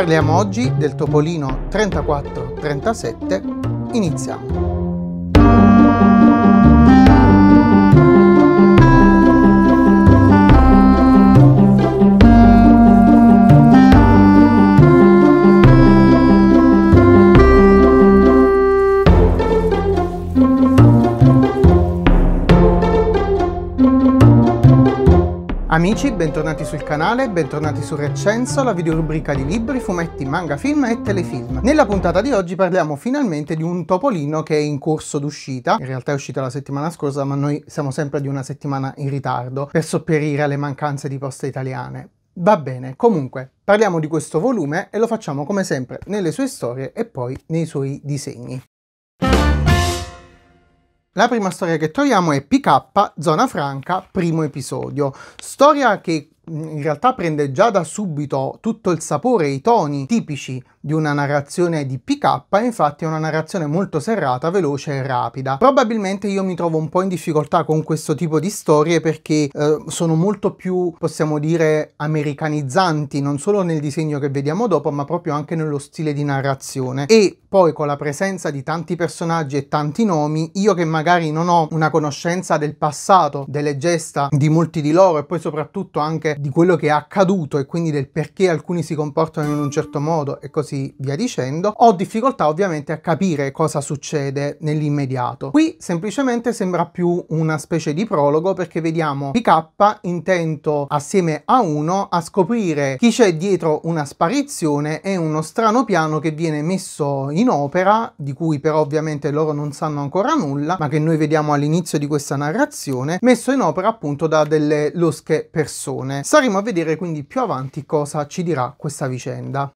Parliamo oggi del Topolino 3437. Iniziamo! Amici, bentornati sul canale, bentornati su Recenso, la videorubrica di libri, fumetti, manga, film e telefilm. Nella puntata di oggi parliamo finalmente di un topolino che è in corso d'uscita, in realtà è uscita la settimana scorsa ma noi siamo sempre di una settimana in ritardo per sopperire alle mancanze di poste italiane. Va bene, comunque, parliamo di questo volume e lo facciamo come sempre nelle sue storie e poi nei suoi disegni. La prima storia che troviamo è PK, Zona Franca, primo episodio. Storia che in realtà prende già da subito tutto il sapore e i toni tipici di una narrazione di PK, infatti è una narrazione molto serrata, veloce e rapida. Probabilmente io mi trovo un po' in difficoltà con questo tipo di storie perché eh, sono molto più, possiamo dire, americanizzanti, non solo nel disegno che vediamo dopo, ma proprio anche nello stile di narrazione. E poi con la presenza di tanti personaggi e tanti nomi, io che magari non ho una conoscenza del passato, delle gesta di molti di loro e poi soprattutto anche di quello che è accaduto e quindi del perché alcuni si comportano in un certo modo e così via dicendo, ho difficoltà ovviamente a capire cosa succede nell'immediato. Qui semplicemente sembra più una specie di prologo perché vediamo PK intento assieme a uno a scoprire chi c'è dietro una sparizione e uno strano piano che viene messo in opera, di cui però ovviamente loro non sanno ancora nulla, ma che noi vediamo all'inizio di questa narrazione, messo in opera appunto da delle losche persone Saremo a vedere quindi più avanti cosa ci dirà questa vicenda.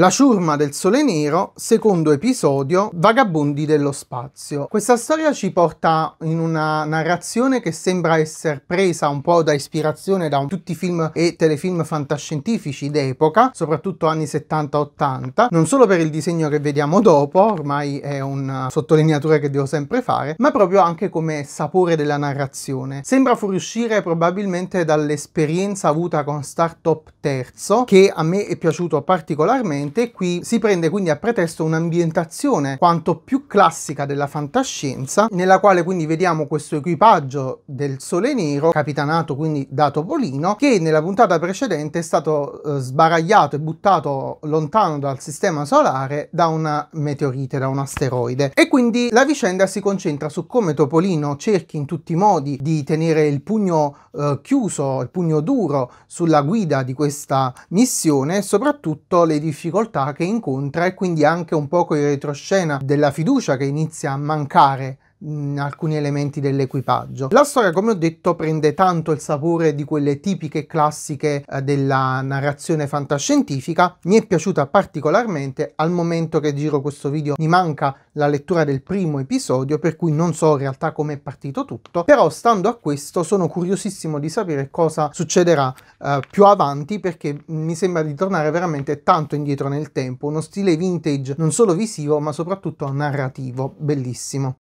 La ciurma del sole nero, secondo episodio, Vagabondi dello spazio. Questa storia ci porta in una narrazione che sembra essere presa un po' da ispirazione da tutti i film e telefilm fantascientifici d'epoca, soprattutto anni 70-80, non solo per il disegno che vediamo dopo, ormai è una sottolineatura che devo sempre fare, ma proprio anche come sapore della narrazione. Sembra fuoriuscire probabilmente dall'esperienza avuta con Startup Terzo, che a me è piaciuto particolarmente Ovviamente qui si prende quindi a pretesto un'ambientazione quanto più classica della fantascienza, nella quale quindi vediamo questo equipaggio del Sole Nero, capitanato quindi da Topolino, che nella puntata precedente è stato eh, sbaragliato e buttato lontano dal sistema solare da una meteorite, da un asteroide. E quindi la vicenda si concentra su come Topolino cerchi in tutti i modi di tenere il pugno eh, chiuso, il pugno duro sulla guida di questa missione, e soprattutto le difficoltà difficoltà che incontra e quindi anche un poco in retroscena della fiducia che inizia a mancare alcuni elementi dell'equipaggio. La storia, come ho detto, prende tanto il sapore di quelle tipiche classiche eh, della narrazione fantascientifica, mi è piaciuta particolarmente, al momento che giro questo video mi manca la lettura del primo episodio, per cui non so in realtà come è partito tutto, però stando a questo sono curiosissimo di sapere cosa succederà eh, più avanti, perché mi sembra di tornare veramente tanto indietro nel tempo, uno stile vintage non solo visivo ma soprattutto narrativo, bellissimo.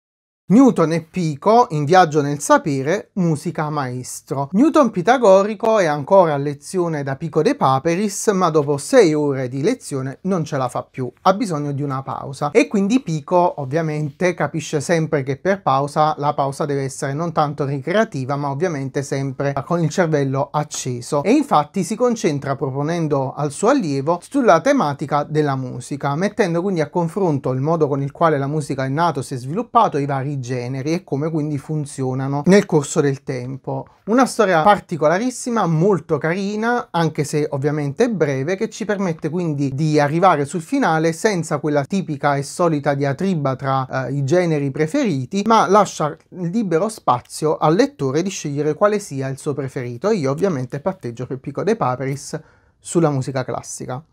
Newton e Pico, in viaggio nel sapere, musica maestro. Newton pitagorico è ancora a lezione da Pico de Paperis, ma dopo sei ore di lezione non ce la fa più, ha bisogno di una pausa. E quindi Pico, ovviamente, capisce sempre che per pausa la pausa deve essere non tanto ricreativa, ma ovviamente sempre con il cervello acceso. E infatti si concentra proponendo al suo allievo sulla tematica della musica, mettendo quindi a confronto il modo con il quale la musica è nato, si è sviluppato, i vari vari generi e come quindi funzionano nel corso del tempo. Una storia particolarissima, molto carina, anche se ovviamente breve, che ci permette quindi di arrivare sul finale senza quella tipica e solita diatriba tra eh, i generi preferiti, ma lascia libero spazio al lettore di scegliere quale sia il suo preferito. Io ovviamente patteggio per Pico de Paperis sulla musica classica.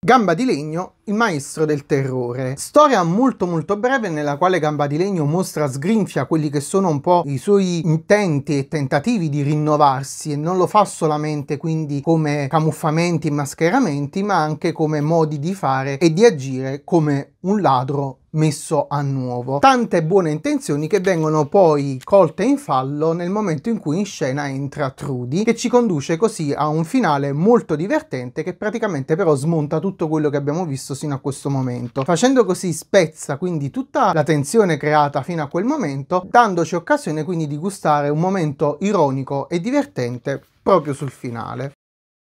Gamba di legno, il maestro del terrore. Storia molto molto breve nella quale Gamba di legno mostra sgrinfia quelli che sono un po' i suoi intenti e tentativi di rinnovarsi e non lo fa solamente quindi come camuffamenti e mascheramenti ma anche come modi di fare e di agire come un ladro messo a nuovo. Tante buone intenzioni che vengono poi colte in fallo nel momento in cui in scena entra Trudy, che ci conduce così a un finale molto divertente che praticamente però smonta tutto quello che abbiamo visto sino a questo momento. Facendo così spezza quindi tutta la tensione creata fino a quel momento, dandoci occasione quindi di gustare un momento ironico e divertente proprio sul finale.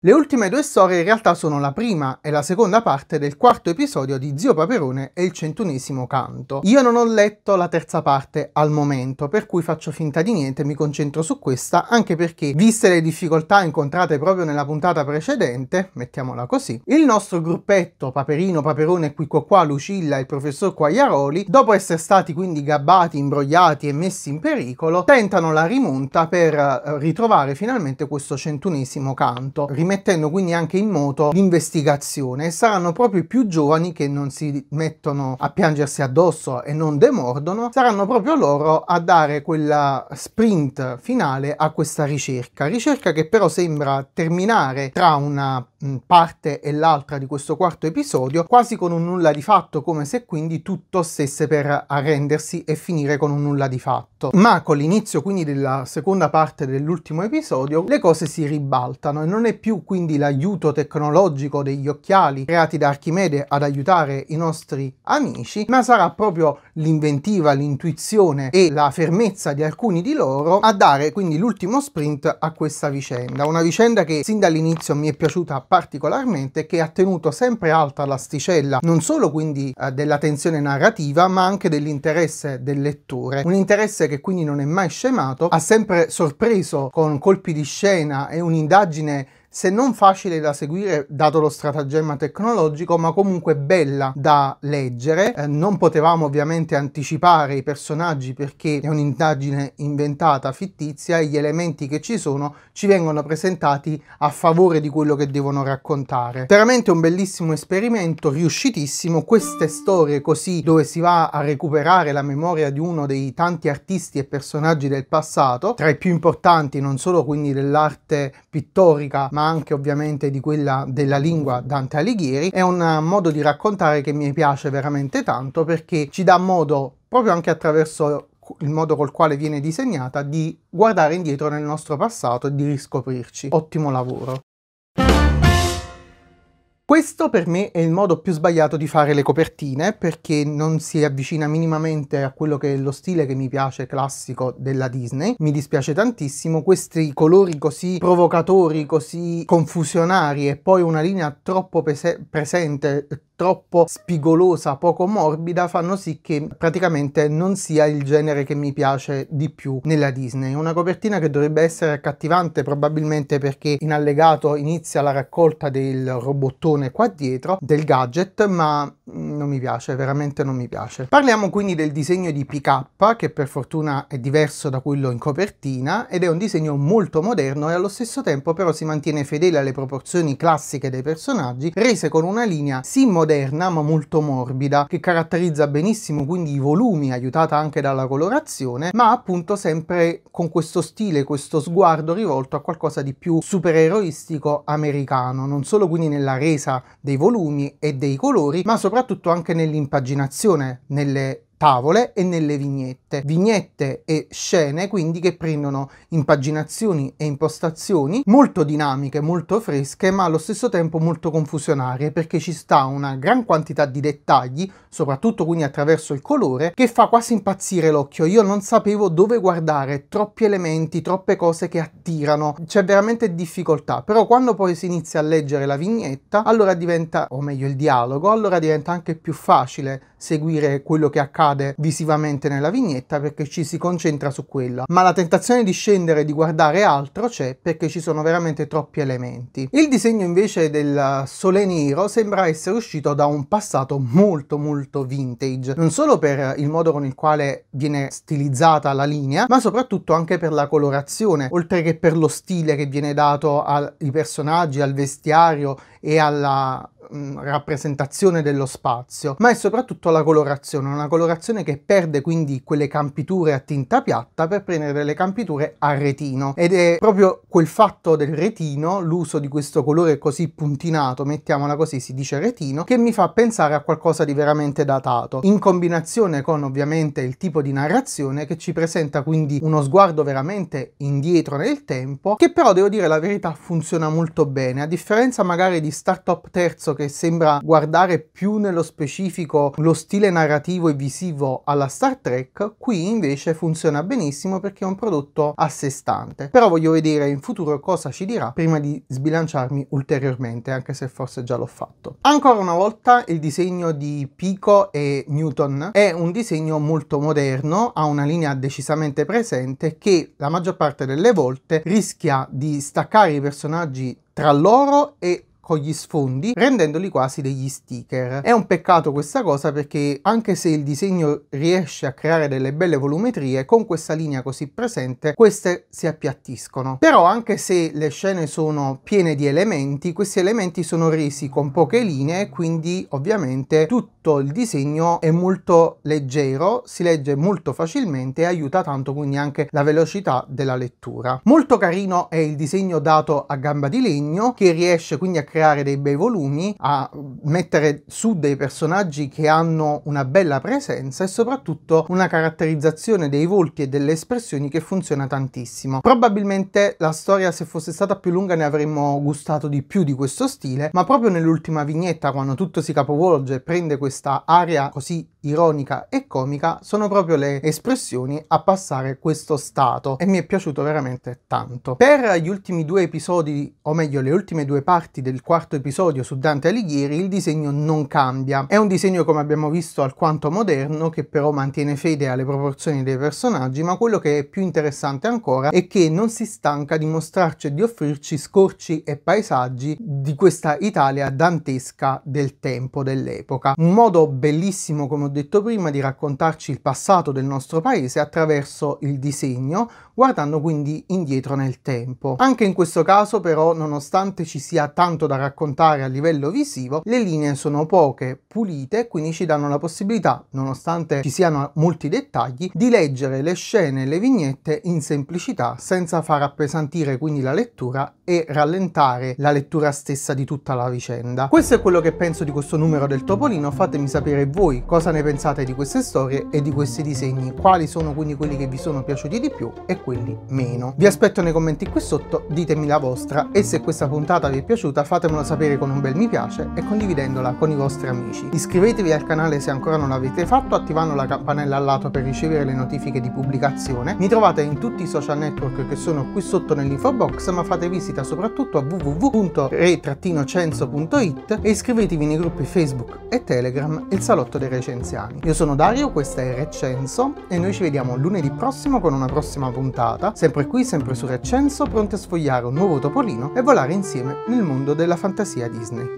Le ultime due storie in realtà sono la prima e la seconda parte del quarto episodio di Zio Paperone e il centunesimo canto. Io non ho letto la terza parte al momento, per cui faccio finta di niente e mi concentro su questa, anche perché, viste le difficoltà incontrate proprio nella puntata precedente, mettiamola così, il nostro gruppetto Paperino, Paperone, Quicco Qua, Lucilla e il professor Quagliaroli, dopo essere stati quindi gabbati, imbrogliati e messi in pericolo, tentano la rimonta per eh, ritrovare finalmente questo centunesimo canto. Rim mettendo quindi anche in moto l'investigazione e saranno proprio i più giovani che non si mettono a piangersi addosso e non demordono, saranno proprio loro a dare quella sprint finale a questa ricerca, ricerca che però sembra terminare tra una Mm, parte e l'altra di questo quarto episodio, quasi con un nulla di fatto, come se quindi tutto stesse per arrendersi e finire con un nulla di fatto. Ma con l'inizio quindi della seconda parte dell'ultimo episodio, le cose si ribaltano e non è più quindi l'aiuto tecnologico degli occhiali creati da Archimede ad aiutare i nostri amici, ma sarà proprio l'inventiva, l'intuizione e la fermezza di alcuni di loro a dare quindi l'ultimo sprint a questa vicenda. Una vicenda che sin dall'inizio mi è piaciuta particolarmente che ha tenuto sempre alta l'asticella non solo quindi eh, della tensione narrativa ma anche dell'interesse del lettore un interesse che quindi non è mai scemato ha sempre sorpreso con colpi di scena e un'indagine se non facile da seguire dato lo stratagemma tecnologico, ma comunque bella da leggere. Eh, non potevamo ovviamente anticipare i personaggi perché è un'indagine inventata, fittizia, e gli elementi che ci sono ci vengono presentati a favore di quello che devono raccontare. Veramente un bellissimo esperimento, riuscitissimo. Queste storie così dove si va a recuperare la memoria di uno dei tanti artisti e personaggi del passato, tra i più importanti non solo quindi dell'arte pittorica ma anche ovviamente di quella della lingua Dante Alighieri, è un eh, modo di raccontare che mi piace veramente tanto perché ci dà modo proprio anche attraverso il modo col quale viene disegnata, di guardare indietro nel nostro passato e di riscoprirci. Ottimo lavoro! Questo per me è il modo più sbagliato di fare le copertine perché non si avvicina minimamente a quello che è lo stile che mi piace classico della Disney. Mi dispiace tantissimo questi colori così provocatori, così confusionari e poi una linea troppo presente troppo spigolosa, poco morbida, fanno sì che praticamente non sia il genere che mi piace di più nella Disney. Una copertina che dovrebbe essere accattivante probabilmente perché in allegato inizia la raccolta del robottone versione qua dietro del gadget ma non mi piace, veramente non mi piace. Parliamo quindi del disegno di PK, che per fortuna è diverso da quello in copertina, ed è un disegno molto moderno e allo stesso tempo però si mantiene fedele alle proporzioni classiche dei personaggi, rese con una linea sì moderna ma molto morbida, che caratterizza benissimo quindi i volumi, aiutata anche dalla colorazione, ma appunto sempre con questo stile, questo sguardo rivolto a qualcosa di più supereroistico americano, non solo quindi nella resa dei volumi e dei colori, ma soprattutto soprattutto anche nell'impaginazione, nelle tavole e nelle vignette. Vignette e scene quindi che prendono impaginazioni e impostazioni molto dinamiche, molto fresche, ma allo stesso tempo molto confusionarie perché ci sta una gran quantità di dettagli, soprattutto quindi attraverso il colore, che fa quasi impazzire l'occhio. Io non sapevo dove guardare, troppi elementi, troppe cose che attirano. C'è veramente difficoltà, però quando poi si inizia a leggere la vignetta, allora diventa, o meglio il dialogo, allora diventa anche più facile seguire quello che accade accade visivamente nella vignetta perché ci si concentra su quella, ma la tentazione di scendere e di guardare altro c'è perché ci sono veramente troppi elementi. Il disegno invece del Sole Nero sembra essere uscito da un passato molto molto vintage, non solo per il modo con il quale viene stilizzata la linea, ma soprattutto anche per la colorazione, oltre che per lo stile che viene dato ai personaggi, al vestiario e alla mm, rappresentazione dello spazio, ma è soprattutto la colorazione, una colorazione che perde quindi quelle campiture a tinta piatta per prendere delle campiture a retino ed è proprio quel fatto del retino, l'uso di questo colore così puntinato, mettiamola così si dice retino, che mi fa pensare a qualcosa di veramente datato, in combinazione con ovviamente il tipo di narrazione che ci presenta quindi uno sguardo veramente indietro nel tempo, che però devo dire la verità funziona molto bene, a differenza magari di startup terzo che sembra guardare più nello specifico lo stile narrativo e visivo alla Star Trek, qui invece funziona benissimo perché è un prodotto a sé stante. Però voglio vedere in futuro cosa ci dirà prima di sbilanciarmi ulteriormente, anche se forse già l'ho fatto. Ancora una volta il disegno di Pico e Newton è un disegno molto moderno, ha una linea decisamente presente che la maggior parte delle volte rischia di staccare i personaggi tra loro e con gli sfondi rendendoli quasi degli sticker. È un peccato questa cosa perché anche se il disegno riesce a creare delle belle volumetrie con questa linea così presente queste si appiattiscono. Però anche se le scene sono piene di elementi questi elementi sono resi con poche linee quindi ovviamente tutto il disegno è molto leggero, si legge molto facilmente e aiuta tanto quindi anche la velocità della lettura. Molto carino è il disegno dato a gamba di legno che riesce quindi a creare creare dei bei volumi, a mettere su dei personaggi che hanno una bella presenza e soprattutto una caratterizzazione dei volti e delle espressioni che funziona tantissimo. Probabilmente la storia se fosse stata più lunga ne avremmo gustato di più di questo stile, ma proprio nell'ultima vignetta quando tutto si capovolge e prende questa aria così ironica e comica sono proprio le espressioni a passare questo stato e mi è piaciuto veramente tanto. Per gli ultimi due episodi, o meglio le ultime due parti del quarto episodio su Dante Alighieri, il disegno non cambia. È un disegno come abbiamo visto alquanto moderno che però mantiene fede alle proporzioni dei personaggi, ma quello che è più interessante ancora è che non si stanca di mostrarci e di offrirci scorci e paesaggi di questa Italia dantesca del tempo, dell'epoca. Un modo bellissimo come ho detto prima, di raccontarci il passato del nostro paese attraverso il disegno, guardando quindi indietro nel tempo. Anche in questo caso però, nonostante ci sia tanto da raccontare a livello visivo, le linee sono poche, pulite, quindi ci danno la possibilità, nonostante ci siano molti dettagli, di leggere le scene e le vignette in semplicità, senza far appesantire quindi la lettura e rallentare la lettura stessa di tutta la vicenda. Questo è quello che penso di questo numero del Topolino, fatemi sapere voi cosa ne pensate di queste storie e di questi disegni, quali sono quindi quelli che vi sono piaciuti di più e quelli meno. Vi aspetto nei commenti qui sotto, ditemi la vostra e se questa puntata vi è piaciuta fatemelo sapere con un bel mi piace e condividendola con i vostri amici. Iscrivetevi al canale se ancora non l'avete fatto attivando la campanella al lato per ricevere le notifiche di pubblicazione. Mi trovate in tutti i social network che sono qui sotto nell'info box ma fate visita soprattutto a www.re-censo.it e iscrivetevi nei gruppi Facebook e Telegram il salotto dei recensioni spaziali. Io sono Dario, questa è Recenso e noi ci vediamo lunedì prossimo con una prossima puntata, sempre qui, sempre su Recenso, pronti a sfogliare un nuovo topolino e volare insieme nel mondo della fantasia Disney.